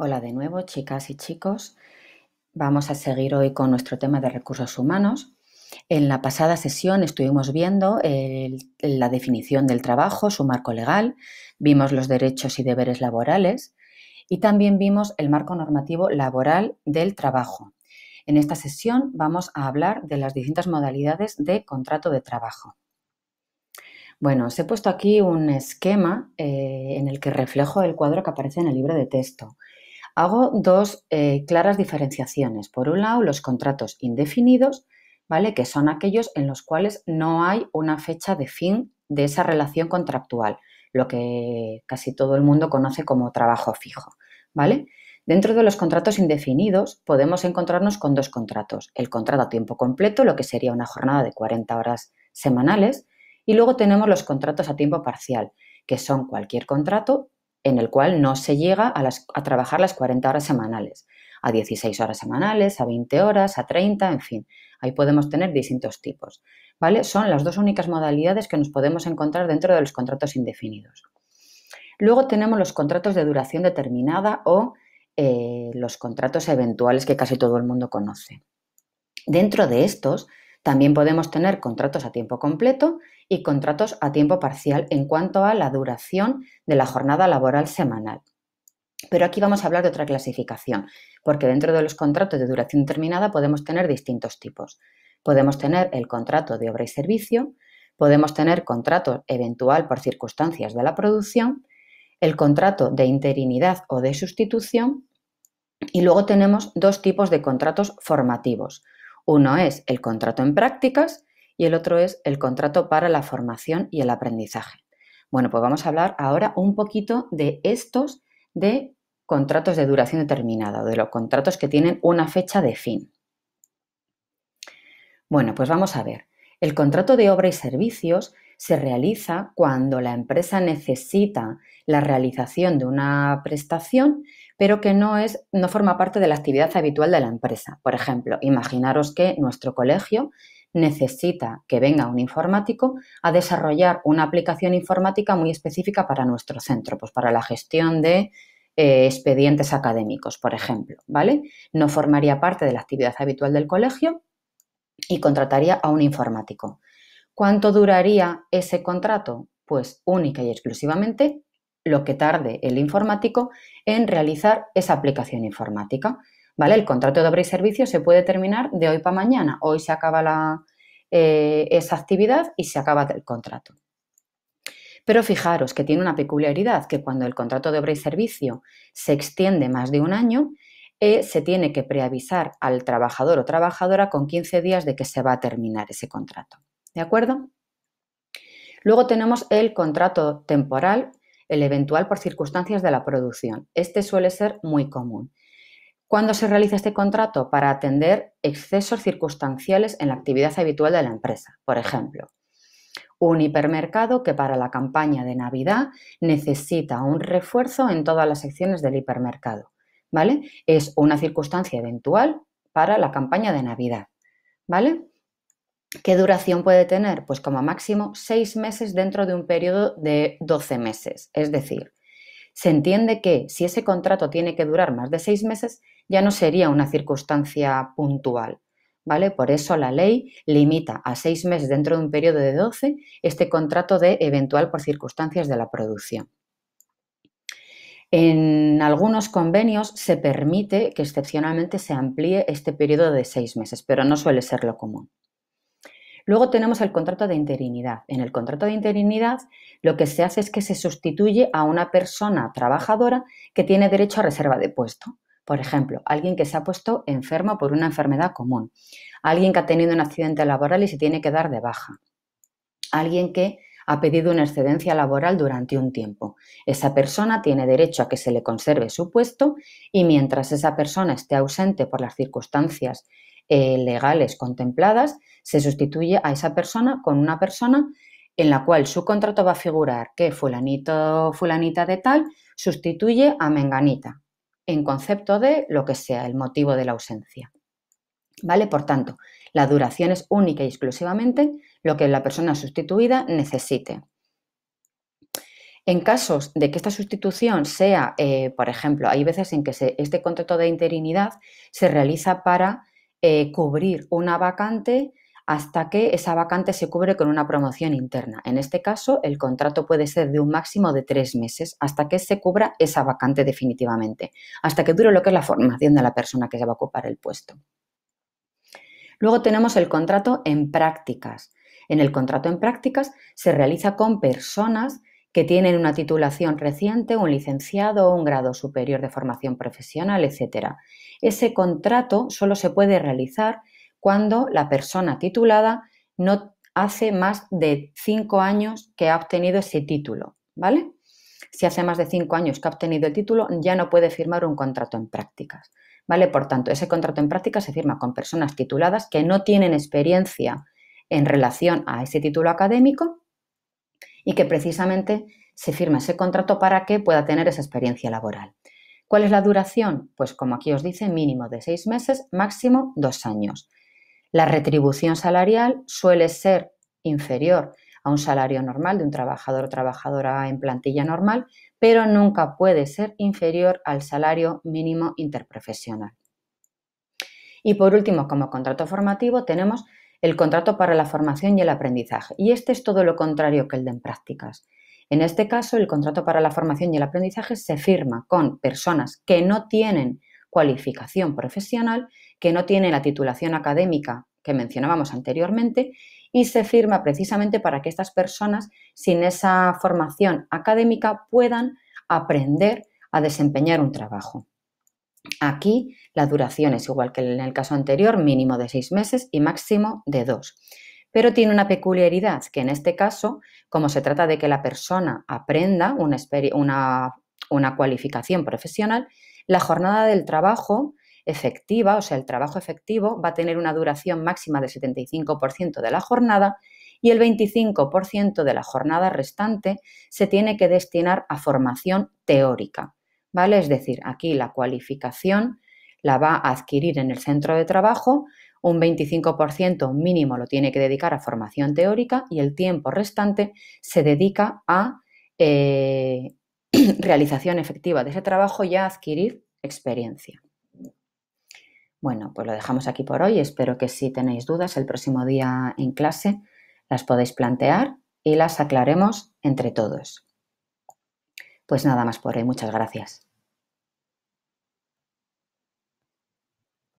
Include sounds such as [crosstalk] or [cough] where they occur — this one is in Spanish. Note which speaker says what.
Speaker 1: Hola de nuevo, chicas y chicos. Vamos a seguir hoy con nuestro tema de recursos humanos. En la pasada sesión estuvimos viendo la definición del trabajo, su marco legal, vimos los derechos y deberes laborales y también vimos el marco normativo laboral del trabajo. En esta sesión vamos a hablar de las distintas modalidades de contrato de trabajo. Bueno, os he puesto aquí un esquema eh, en el que reflejo el cuadro que aparece en el libro de texto hago dos eh, claras diferenciaciones. Por un lado, los contratos indefinidos, ¿vale? Que son aquellos en los cuales no hay una fecha de fin de esa relación contractual, lo que casi todo el mundo conoce como trabajo fijo, ¿vale? Dentro de los contratos indefinidos podemos encontrarnos con dos contratos. El contrato a tiempo completo, lo que sería una jornada de 40 horas semanales, y luego tenemos los contratos a tiempo parcial, que son cualquier contrato en el cual no se llega a, trabajar las 40 horas semanales, a 16 horas semanales, a 20 horas, a 30, en fin. Ahí podemos tener distintos tipos. ¿vale? Son las dos únicas modalidades que nos podemos encontrar dentro de los contratos indefinidos. Luego tenemos los contratos de duración determinada o eh, los contratos eventuales que casi todo el mundo conoce. Dentro de estos también podemos tener contratos a tiempo completo y contratos a tiempo parcial en cuanto a la duración de la jornada laboral semanal. Pero aquí vamos a hablar de otra clasificación, porque dentro de los contratos de duración determinada podemos tener distintos tipos. Podemos tener el contrato de obra y servicio, podemos tener contrato eventual por circunstancias de la producción, el contrato de interinidad o de sustitución y luego tenemos dos tipos de contratos formativos. Uno es el contrato en prácticas y el otro es el contrato para la formación y el aprendizaje. Bueno, pues vamos a hablar ahora un poquito de estos de contratos de duración determinada, de los contratos que tienen una fecha de fin. Bueno, pues vamos a ver. El contrato de obra y servicios se realiza cuando la empresa necesita la realización de una prestación, pero que no, es, no forma parte de la actividad habitual de la empresa. Por ejemplo, imaginaros que nuestro colegio necesita que venga un informático a desarrollar una aplicación informática muy específica para nuestro centro, pues para la gestión de eh, expedientes académicos, por ejemplo, ¿vale? No formaría parte de la actividad habitual del colegio y contrataría a un informático. ¿Cuánto duraría ese contrato? Pues única y exclusivamente lo que tarde el informático en realizar esa aplicación informática. ¿Vale? El contrato de obra y servicio se puede terminar de hoy para mañana. Hoy se acaba la, eh, esa actividad y se acaba el contrato. Pero fijaros que tiene una peculiaridad, que cuando el contrato de obra y servicio se extiende más de un año, eh, se tiene que preavisar al trabajador o trabajadora con 15 días de que se va a terminar ese contrato. ¿De acuerdo? Luego tenemos el contrato temporal, el eventual por circunstancias de la producción. Este suele ser muy común. ¿Cuándo se realiza este contrato? Para atender excesos circunstanciales en la actividad habitual de la empresa. Por ejemplo, un hipermercado que para la campaña de Navidad necesita un refuerzo en todas las secciones del hipermercado. ¿Vale? Es una circunstancia eventual para la campaña de Navidad. ¿Vale? ¿Qué duración puede tener? Pues como máximo seis meses dentro de un periodo de 12 meses. Es decir, se entiende que si ese contrato tiene que durar más de seis meses, ya no sería una circunstancia puntual. ¿Vale? Por eso la ley limita a seis meses dentro de un periodo de 12 este contrato de eventual por circunstancias de la producción. En algunos convenios se permite que excepcionalmente se amplíe este periodo de seis meses, pero no suele ser lo común. Luego tenemos el contrato de interinidad. En el contrato de interinidad lo que se hace es que se sustituye a una persona trabajadora que tiene derecho a reserva de puesto. Por ejemplo, alguien que se ha puesto enfermo por una enfermedad común, alguien que ha tenido un accidente laboral y se tiene que dar de baja, alguien que ha pedido una excedencia laboral durante un tiempo. Esa persona tiene derecho a que se le conserve su puesto y mientras esa persona esté ausente por las circunstancias eh, legales contempladas, se sustituye a esa persona con una persona en la cual su contrato va a figurar que fulanito, fulanita de tal, sustituye a menganita, en concepto de lo que sea el motivo de la ausencia. ¿Vale? Por tanto, la duración es única y exclusivamente lo que la persona sustituida necesite. En casos de que esta sustitución sea, eh, por ejemplo, hay veces en que este contrato de interinidad se realiza para eh, cubrir una vacante hasta que esa vacante se cubre con una promoción interna. En este caso, el contrato puede ser de un máximo de tres meses hasta que se cubra esa vacante definitivamente, hasta que dure lo que es la formación de la persona que se va a ocupar el puesto. Luego tenemos el contrato en prácticas. En el contrato en prácticas se realiza con personas que tienen una titulación reciente, un licenciado, un grado superior de formación profesional, etc. Ese contrato solo se puede realizar cuando la persona titulada no hace más de cinco años que ha obtenido ese título, ¿vale? Si hace más de cinco años que ha obtenido el título, ya no puede firmar un contrato en prácticas, ¿vale? Por tanto, ese contrato en prácticas se firma con personas tituladas que no tienen experiencia en relación a ese título académico y que precisamente se firma ese contrato para que pueda tener esa experiencia laboral. ¿Cuál es la duración? Pues como aquí os dice, mínimo de seis meses, máximo dos años. La retribución salarial suele ser inferior a un salario normal de un trabajador o trabajadora en plantilla normal, pero nunca puede ser inferior al salario mínimo interprofesional. Y por último, como contrato formativo, tenemos el contrato para la formación y el aprendizaje. Y este es todo lo contrario que el de prácticas. En este caso, el contrato para la formación y el aprendizaje se firma con personas que no tienen cualificación profesional, que no tienen la titulación académica que mencionábamos anteriormente, y se firma precisamente para que estas personas sin esa formación académica puedan aprender a desempeñar un trabajo. Aquí la duración es igual que en el caso anterior, mínimo de seis meses y máximo de dos. Pero tiene una peculiaridad, que en este caso, como se trata de que la persona aprenda una, una cualificación profesional, la jornada del trabajo efectiva, o sea, el trabajo efectivo, va a tener una duración máxima del 75% de la jornada y el 25% de la jornada restante se tiene que destinar a formación teórica. ¿vale? Es decir, aquí la cualificación la va a adquirir en el centro de trabajo, un 25% mínimo lo tiene que dedicar a formación teórica y el tiempo restante se dedica a eh, [clears throat] realización efectiva de ese trabajo y a adquirir experiencia. Bueno, pues lo dejamos aquí por hoy. Espero que si tenéis dudas el próximo día en clase las podéis plantear y las aclaremos entre todos. Pues nada más por hoy, muchas gracias.